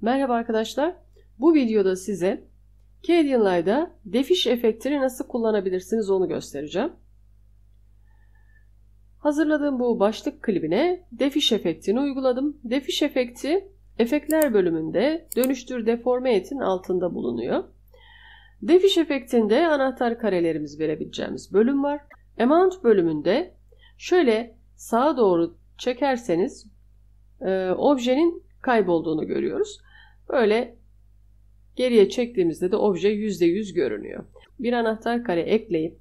Merhaba arkadaşlar. Bu videoda size Kedian Live'da defiş efektini nasıl kullanabilirsiniz onu göstereceğim. Hazırladığım bu başlık klibine defiş efektini uyguladım. Defiş efekti efektler bölümünde dönüştür deforme etin altında bulunuyor. Defiş efektinde anahtar karelerimiz verebileceğimiz bölüm var. Amount bölümünde şöyle sağa doğru çekerseniz e, objenin kaybolduğunu görüyoruz. Böyle geriye çektiğimizde de obje %100 görünüyor. Bir anahtar kare ekleyip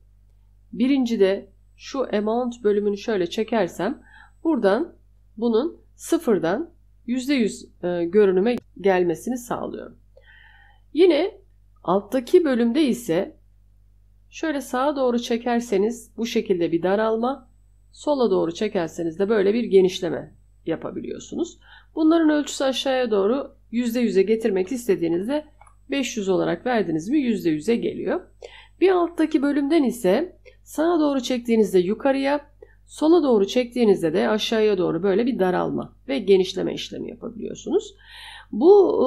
birinci de şu amount bölümünü şöyle çekersem buradan bunun sıfırdan %100 e, görünüme gelmesini sağlıyorum. Yine alttaki bölümde ise şöyle sağa doğru çekerseniz bu şekilde bir daralma, sola doğru çekerseniz de böyle bir genişleme yapabiliyorsunuz. Bunların ölçüsü aşağıya doğru %100'e getirmek istediğinizde 500 olarak verdiniz mi %100'e geliyor. Bir alttaki bölümden ise sağa doğru çektiğinizde yukarıya, sola doğru çektiğinizde de aşağıya doğru böyle bir daralma ve genişleme işlemi yapabiliyorsunuz. Bu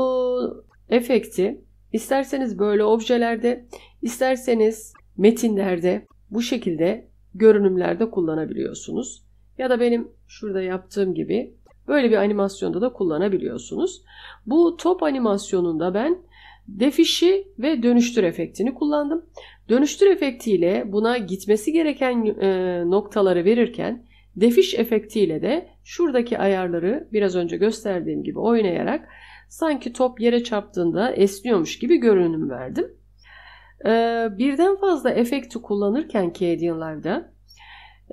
e, efekti isterseniz böyle objelerde, isterseniz metinlerde bu şekilde görünümlerde kullanabiliyorsunuz ya da benim şurada yaptığım gibi böyle bir animasyonda da kullanabiliyorsunuz. Bu top animasyonunda ben defişi ve dönüştür efektini kullandım. Dönüştür efektiyle buna gitmesi gereken e, noktaları verirken defiş efektiyle de şuradaki ayarları biraz önce gösterdiğim gibi oynayarak sanki top yere çarptığında esniyormuş gibi görünüm verdim. E, birden fazla efekti kullanırken Cadian Live'da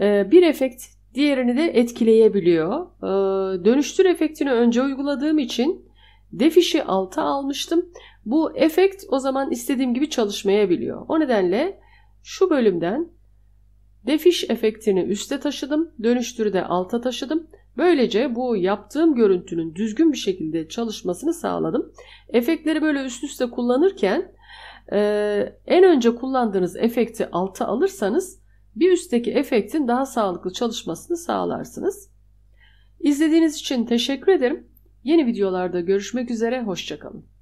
e, bir efekt diğerini de etkileyebiliyor. Ee, dönüştür efektini önce uyguladığım için defişi alta almıştım. Bu efekt o zaman istediğim gibi çalışmayabiliyor. O nedenle şu bölümden defiş efektini üste taşıdım, dönüştürü de alta taşıdım. Böylece bu yaptığım görüntünün düzgün bir şekilde çalışmasını sağladım. Efektleri böyle üst üste kullanırken e, en önce kullandığınız efekti alta alırsanız bir üstteki efektin daha sağlıklı çalışmasını sağlarsınız. İzlediğiniz için teşekkür ederim. Yeni videolarda görüşmek üzere, hoşçakalın.